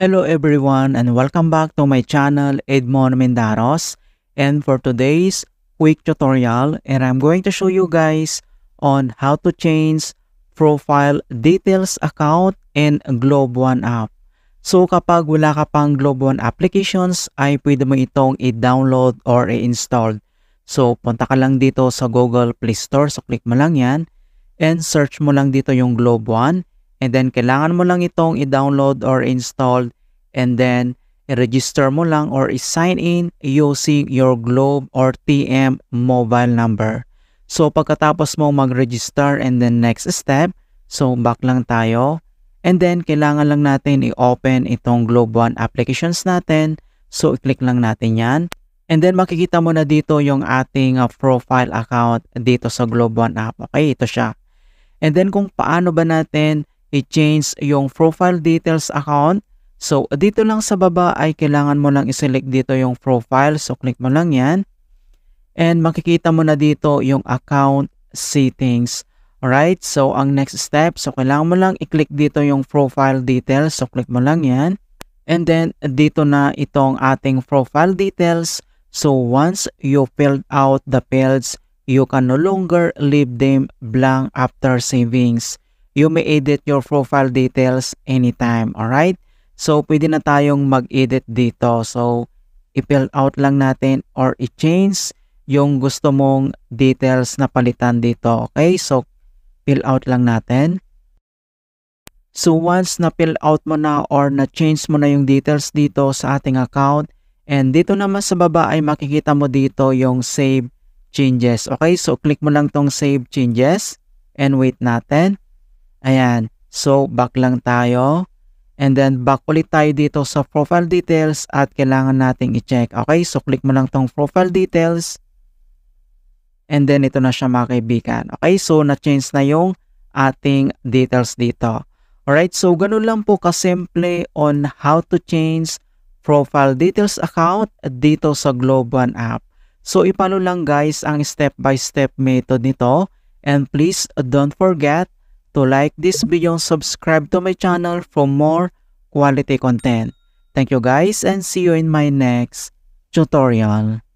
Hello everyone and welcome back to my channel Edmond Mendaros and for today's quick tutorial and I'm going to show you guys on how to change profile details account in Globe One app. So kapag wala ka pang Globe One applications ay pwede mo itong i-download or i-install. So punta ka lang dito sa Google Play Store so click mo lang yan and search mo lang dito yung Globe One And then, kailangan mo lang itong i-download or install and then i-register mo lang or i-sign in using your Globe or TM mobile number. So, pagkatapos mo mag-register and then next step, so back lang tayo. And then, kailangan lang natin i-open itong Globe One applications natin. So, i-click lang natin yan. And then, makikita mo na dito yung ating uh, profile account dito sa Globe One app. Okay, ito siya. And then, kung paano ba natin i-change yung profile details account. So, dito lang sa baba ay kailangan mo lang i-select dito yung profile. So, click mo lang yan. And makikita mo na dito yung account settings. Alright, so ang next step, so kailangan mo lang i-click dito yung profile details. So, click mo lang yan. And then, dito na itong ating profile details. So, once you filled out the fields, you can no longer leave them blank after savings you may edit your profile details anytime, alright? So, pwede na tayong mag-edit dito. So, i-fill out lang natin or i-change yung gusto mong details na palitan dito, okay? So, fill out lang natin. So, once na-fill out mo na or na-change mo na yung details dito sa ating account, and dito naman sa baba ay makikita mo dito yung save changes, okay? So, click mo lang tong save changes and wait natin. Ayan. So, back lang tayo. And then, back ulit tayo dito sa profile details at kailangan nating i-check. Okay? So, click mo lang tong profile details. And then, ito na siya mga kaibigan. Okay? So, na-change na yung ating details dito. Alright? So, ganun lang po kasimple on how to change profile details account dito sa Globe One app. So, ipalo lang guys ang step-by-step -step method nito. And please don't forget to like this video subscribe to my channel for more quality content. Thank you guys and see you in my next tutorial.